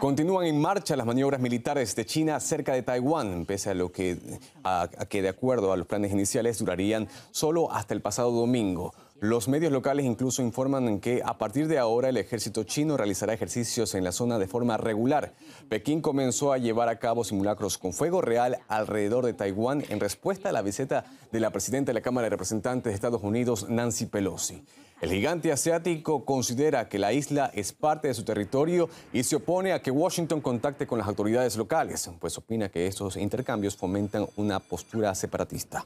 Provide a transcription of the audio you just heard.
Continúan en marcha las maniobras militares de China cerca de Taiwán, pese a lo que, que de acuerdo a los planes iniciales durarían solo hasta el pasado domingo. Los medios locales incluso informan que a partir de ahora el ejército chino realizará ejercicios en la zona de forma regular. Pekín comenzó a llevar a cabo simulacros con fuego real alrededor de Taiwán en respuesta a la visita de la presidenta de la Cámara de Representantes de Estados Unidos, Nancy Pelosi. El gigante asiático considera que la isla es parte de su territorio y se opone a que Washington contacte con las autoridades locales, pues opina que estos intercambios fomentan una postura separatista.